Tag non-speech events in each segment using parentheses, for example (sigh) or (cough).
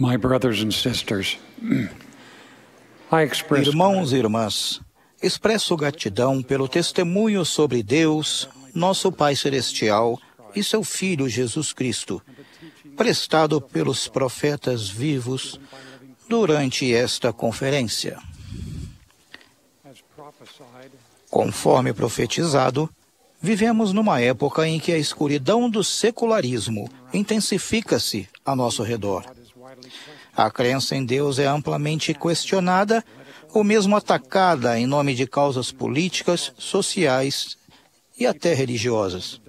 My brothers and sisters, (clears throat) I express... Irmãos e irmãs, expresso gratidão pelo testemunho sobre Deus, nosso Pai Celestial e seu Filho Jesus Cristo, prestado pelos profetas vivos durante esta conferência. Conforme profetizado, vivemos numa época em que a escuridão do secularismo intensifica-se a nosso redor. A crença em Deus é amplamente questionada ou mesmo atacada em nome de causas políticas, sociais e até religiosas.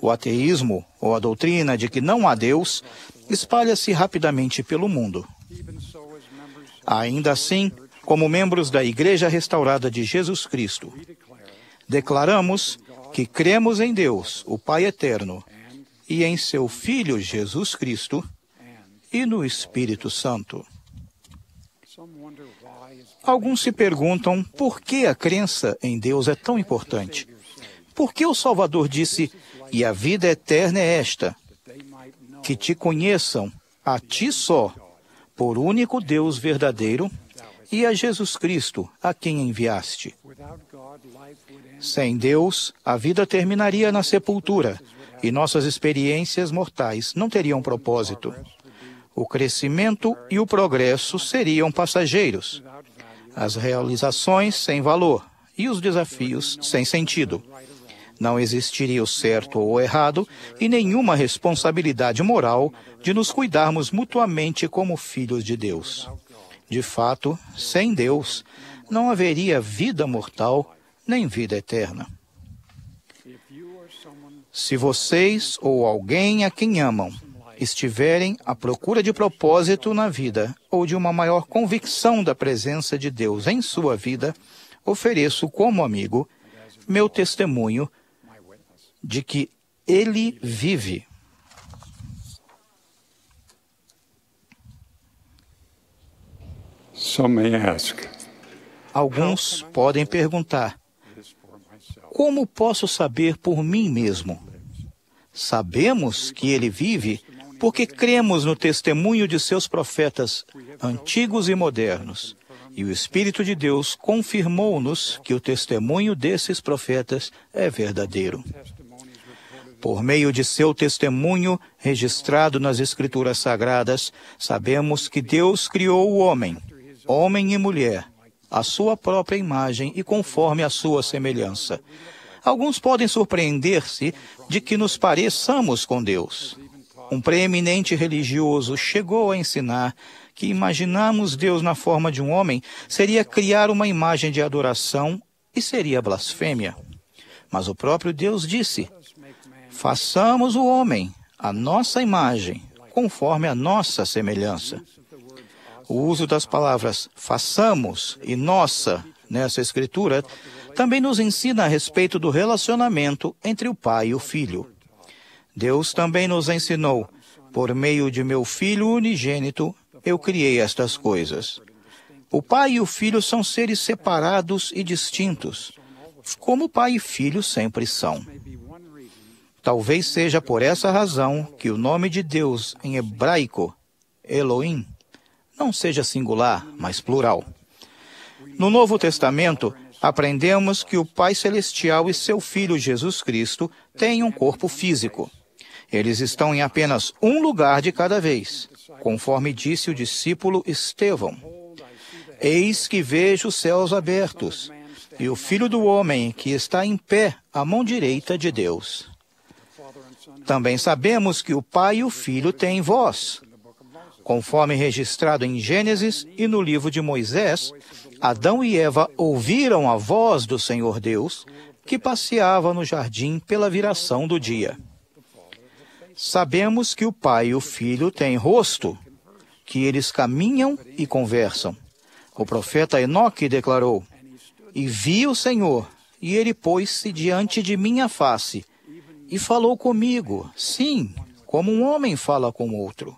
O ateísmo, ou a doutrina de que não há Deus, espalha-se rapidamente pelo mundo. Ainda assim, como membros da Igreja Restaurada de Jesus Cristo, declaramos que cremos em Deus, o Pai Eterno, e em seu Filho Jesus Cristo e no Espírito Santo. Alguns se perguntam por que a crença em Deus é tão importante. Por que o Salvador disse: E a vida eterna é esta, que te conheçam a ti só, por único Deus verdadeiro, e a Jesus Cristo, a quem enviaste. Sem Deus, a vida terminaria na sepultura e nossas experiências mortais não teriam propósito. O crescimento e o progresso seriam passageiros, as realizações sem valor e os desafios sem sentido. Não existiria o certo ou o errado e nenhuma responsabilidade moral de nos cuidarmos mutuamente como filhos de Deus. De fato, sem Deus, não haveria vida mortal nem vida eterna. Se vocês ou alguém a quem amam estiverem à procura de propósito na vida ou de uma maior convicção da presença de Deus em sua vida, ofereço como amigo meu testemunho de que Ele vive. Alguns podem perguntar: como posso saber por mim mesmo? Sabemos que ele vive porque cremos no testemunho de seus profetas, antigos e modernos. E o Espírito de Deus confirmou-nos que o testemunho desses profetas é verdadeiro. Por meio de seu testemunho registrado nas Escrituras Sagradas, sabemos que Deus criou o homem, homem e mulher, à sua própria imagem e conforme a sua semelhança. Alguns podem surpreender-se de que nos pareçamos com Deus. Um preeminente religioso chegou a ensinar que imaginarmos Deus na forma de um homem seria criar uma imagem de adoração e seria blasfêmia. Mas o próprio Deus disse: façamos o homem a nossa imagem, conforme a nossa semelhança. O uso das palavras façamos e nossa nessa escritura também nos ensina a respeito do relacionamento entre o pai e o filho. Deus também nos ensinou: por meio de meu filho unigênito, eu criei estas coisas. O pai e o filho são seres separados e distintos, como pai e filho sempre são. Talvez seja por essa razão que o nome de Deus em hebraico, Elohim, não seja singular, mas plural. No Novo Testamento, aprendemos que o Pai Celestial e seu Filho Jesus Cristo têm um corpo físico. Eles estão em apenas um lugar de cada vez, conforme disse o discípulo Estevão. Eis que vejo os céus abertos e o filho do homem que está em pé à mão direita de Deus. Também sabemos que o Pai e o Filho têm voz. Conforme registrado em Gênesis e no livro de Moisés, Adão e Eva ouviram a voz do Senhor Deus, que passeava no jardim pela viração do dia. Sabemos que o Pai e o Filho têm rosto, que eles caminham e conversam. O profeta Enoque declarou: E vi o Senhor, e ele pôs-se diante de minha face, e falou comigo, sim, como um homem fala com outro.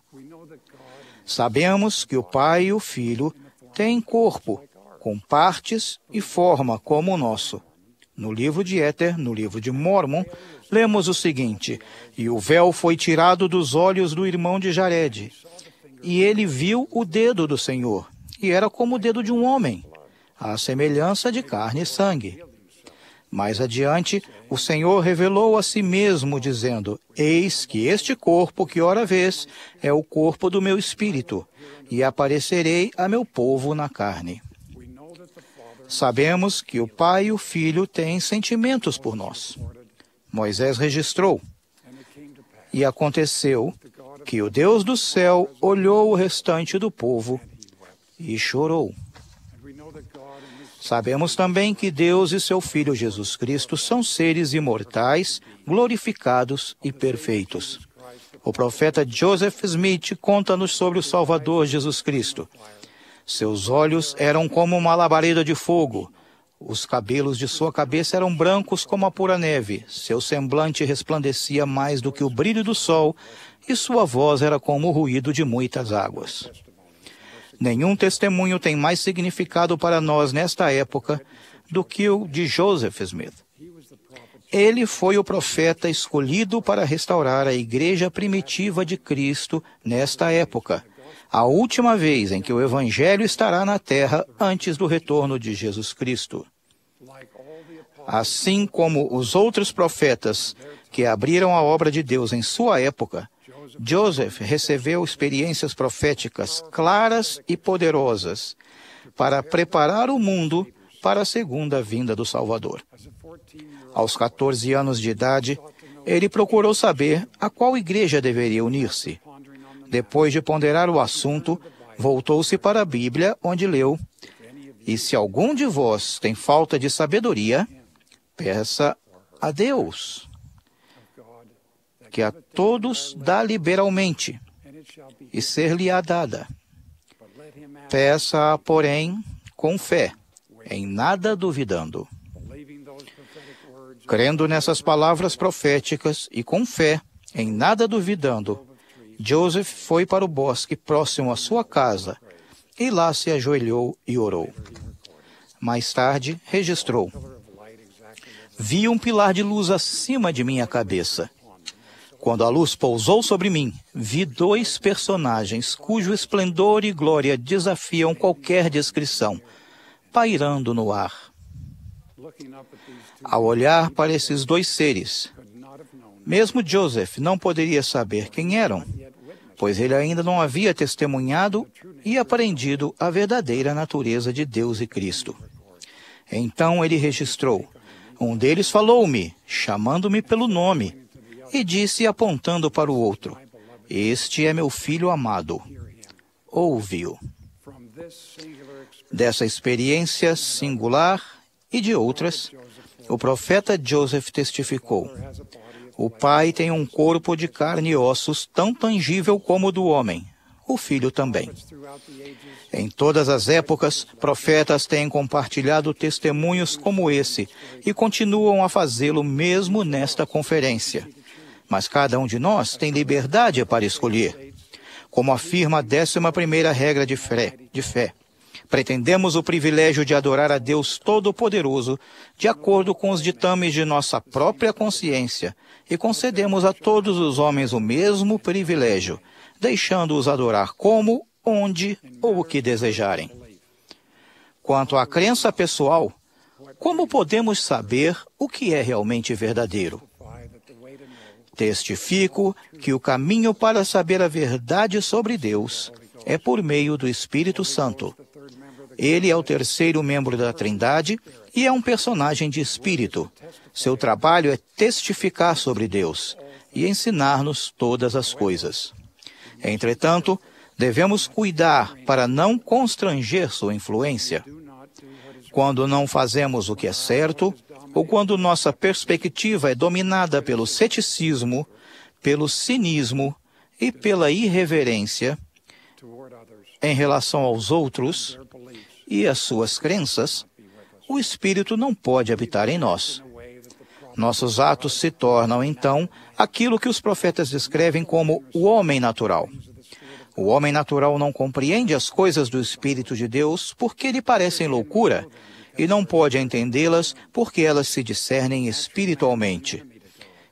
Sabemos que o Pai e o Filho têm corpo, com partes e forma como o nosso. No livro de Éter, no livro de Mormon, lemos o seguinte: E o véu foi tirado dos olhos do irmão de Jared, e ele viu o dedo do Senhor, e era como o dedo de um homem, à semelhança de carne e sangue. Mais adiante, o Senhor revelou a si mesmo, dizendo: Eis que este corpo que ora vês é o corpo do meu espírito, e aparecerei a meu povo na carne. Sabemos que o pai e o filho têm sentimentos por nós. Moisés registrou. E aconteceu que o Deus do céu olhou o restante do povo e chorou. Sabemos também que Deus e seu Filho Jesus Cristo são seres imortais, glorificados e perfeitos. O profeta Joseph Smith conta-nos sobre o Salvador Jesus Cristo. Seus olhos eram como uma labareda de fogo. Os cabelos de sua cabeça eram brancos como a pura neve. Seu semblante resplandecia mais do que o brilho do sol, e sua voz era como o ruído de muitas águas. Nenhum testemunho tem mais significado para nós nesta época do que o de Joseph Smith. Ele foi o profeta escolhido para restaurar a igreja primitiva de Cristo nesta época a última vez em que o Evangelho estará na terra antes do retorno de Jesus Cristo. Assim como os outros profetas que abriram a obra de Deus em sua época, Joseph recebeu experiências proféticas claras e poderosas para preparar o mundo para a segunda vinda do Salvador. Aos 14 anos de idade, ele procurou saber a qual igreja deveria unir-se. Depois de ponderar o assunto, voltou-se para a Bíblia, onde leu: E se algum de vós tem falta de sabedoria, peça a Deus, que a todos dá liberalmente, e ser-lhe-á dada. Peça, porém, com fé, em nada duvidando. Crendo nessas palavras proféticas e com fé, em nada duvidando, Joseph foi para o bosque próximo à sua casa e lá se ajoelhou e orou. Mais tarde, registrou: Vi um pilar de luz acima de minha cabeça. Quando a luz pousou sobre mim, vi dois personagens cujo esplendor e glória desafiam qualquer descrição, pairando no ar. Ao olhar para esses dois seres, mesmo Joseph não poderia saber quem eram, pois ele ainda não havia testemunhado e aprendido a verdadeira natureza de Deus e Cristo. Então ele registrou: Um deles falou-me, chamando-me pelo nome, e disse, apontando para o outro: Este é meu filho amado. ouviu. o Dessa experiência singular e de outras, o profeta Joseph testificou: o pai tem um corpo de carne e ossos tão tangível como o do homem. O filho também. Em todas as épocas, profetas têm compartilhado testemunhos como esse e continuam a fazê-lo mesmo nesta conferência. Mas cada um de nós tem liberdade para escolher, como afirma a 11 primeira regra de fé, de fé. Pretendemos o privilégio de adorar a Deus Todo-Poderoso, de acordo com os ditames de nossa própria consciência, e concedemos a todos os homens o mesmo privilégio, deixando-os adorar como, onde ou o que desejarem. Quanto à crença pessoal, como podemos saber o que é realmente verdadeiro? Testifico que o caminho para saber a verdade sobre Deus é por meio do Espírito Santo, ele é o terceiro membro da Trindade e é um personagem de espírito. Seu trabalho é testificar sobre Deus e ensinar-nos todas as coisas. Entretanto, devemos cuidar para não constranger sua influência. Quando não fazemos o que é certo, ou quando nossa perspectiva é dominada pelo ceticismo, pelo cinismo e pela irreverência em relação aos outros, e as suas crenças, o Espírito não pode habitar em nós. Nossos atos se tornam, então, aquilo que os profetas descrevem como o homem natural. O homem natural não compreende as coisas do Espírito de Deus porque lhe parecem loucura e não pode entendê-las porque elas se discernem espiritualmente.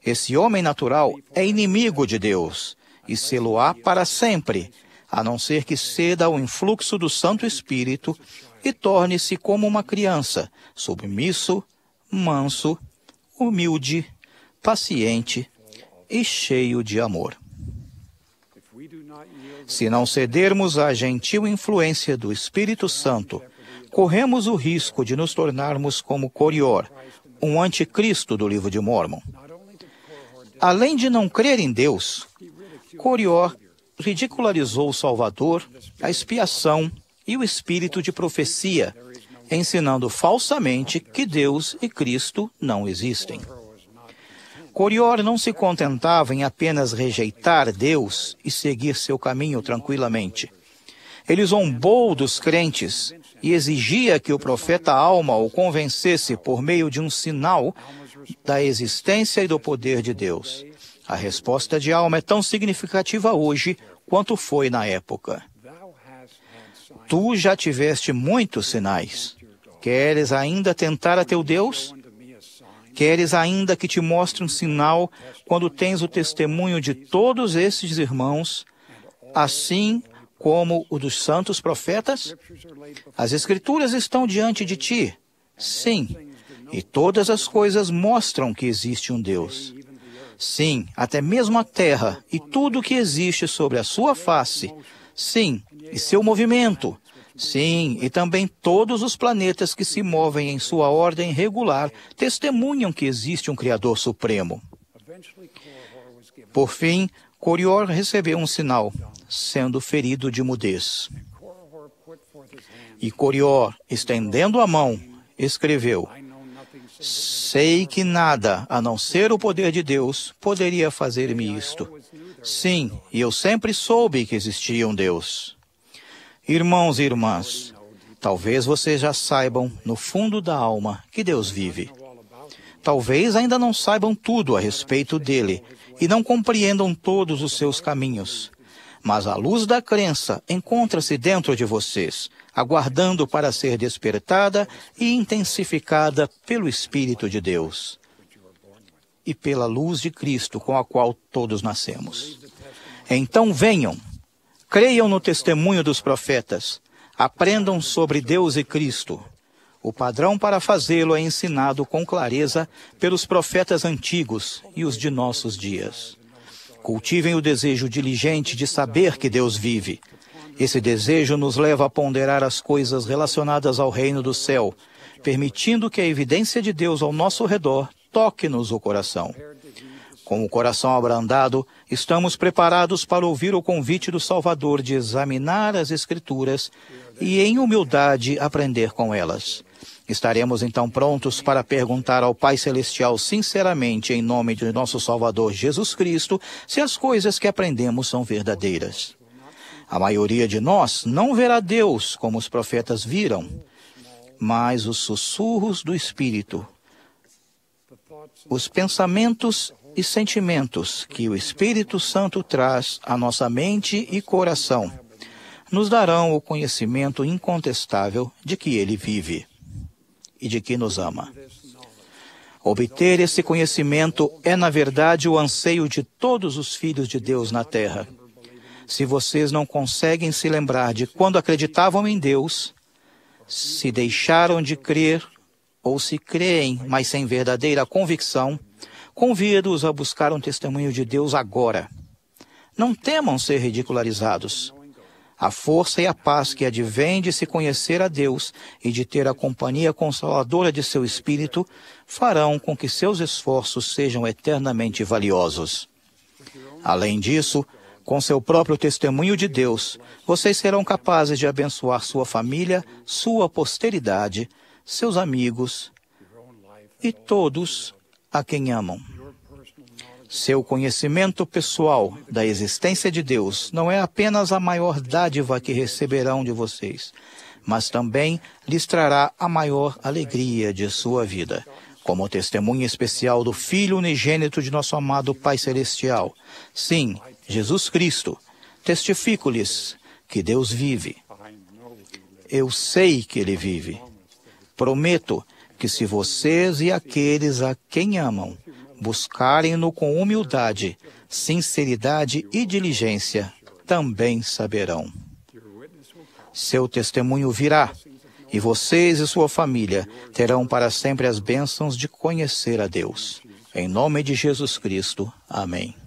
Esse homem natural é inimigo de Deus e sê-lo-á para sempre, a não ser que ceda ao influxo do Santo Espírito e torne-se como uma criança, submisso, manso, humilde, paciente e cheio de amor. Se não cedermos à gentil influência do Espírito Santo, corremos o risco de nos tornarmos como Corior, um anticristo do livro de Mormon. Além de não crer em Deus, Corior ridicularizou o Salvador, a expiação e o espírito de profecia, ensinando falsamente que Deus e Cristo não existem. Corior não se contentava em apenas rejeitar Deus e seguir seu caminho tranquilamente. Ele zombou dos crentes e exigia que o profeta Alma o convencesse por meio de um sinal da existência e do poder de Deus. A resposta de Alma é tão significativa hoje quanto foi na época. Tu já tiveste muitos sinais. Queres ainda tentar a teu Deus? Queres ainda que te mostre um sinal quando tens o testemunho de todos esses irmãos, assim como o dos santos profetas? As Escrituras estão diante de ti. Sim, e todas as coisas mostram que existe um Deus. Sim, até mesmo a terra e tudo o que existe sobre a sua face Sim, e seu movimento. Sim, e também todos os planetas que se movem em sua ordem regular testemunham que existe um Criador Supremo. Por fim, Corior recebeu um sinal, sendo ferido de mudez. E Corior, estendendo a mão, escreveu: Sei que nada, a não ser o poder de Deus, poderia fazer-me isto. Sim, e eu sempre soube que existia um Deus. Irmãos e irmãs, talvez vocês já saibam, no fundo da alma, que Deus vive. Talvez ainda não saibam tudo a respeito dele e não compreendam todos os seus caminhos mas a luz da crença encontra-se dentro de vocês, aguardando para ser despertada e intensificada pelo Espírito de Deus e pela luz de Cristo com a qual todos nascemos. Então venham, creiam no testemunho dos profetas, aprendam sobre Deus e Cristo. O padrão para fazê-lo é ensinado com clareza pelos profetas antigos e os de nossos dias. Cultivem o desejo diligente de saber que Deus vive. Esse desejo nos leva a ponderar as coisas relacionadas ao reino do céu, permitindo que a evidência de Deus ao nosso redor toque-nos o coração. Com o coração abrandado, estamos preparados para ouvir o convite do Salvador de examinar as Escrituras e, em humildade, aprender com elas. Estaremos então prontos para perguntar ao Pai Celestial sinceramente, em nome de nosso Salvador Jesus Cristo, se as coisas que aprendemos são verdadeiras. A maioria de nós não verá Deus como os profetas viram, mas os sussurros do Espírito, os pensamentos e sentimentos que o Espírito Santo traz à nossa mente e coração, nos darão o conhecimento incontestável de que ele vive e de que nos ama. Obter esse conhecimento é, na verdade, o anseio de todos os filhos de Deus na terra. Se vocês não conseguem se lembrar de quando acreditavam em Deus, se deixaram de crer ou se creem, mas sem verdadeira convicção, convido-os a buscar um testemunho de Deus agora. Não temam ser ridicularizados a força e a paz que advém de se conhecer a Deus e de ter a companhia consoladora de seu espírito farão com que seus esforços sejam eternamente valiosos. Além disso, com seu próprio testemunho de Deus, vocês serão capazes de abençoar sua família, sua posteridade, seus amigos e todos a quem amam. Seu conhecimento pessoal da existência de Deus não é apenas a maior dádiva que receberão de vocês, mas também lhes trará a maior alegria de sua vida. Como testemunha especial do Filho unigênito de nosso amado Pai Celestial. Sim, Jesus Cristo. Testifico-lhes que Deus vive. Eu sei que Ele vive. Prometo que se vocês e aqueles a quem amam buscarem-no com humildade, sinceridade e diligência, também saberão. Seu testemunho virá, e vocês e sua família terão para sempre as bênçãos de conhecer a Deus. Em nome de Jesus Cristo. Amém.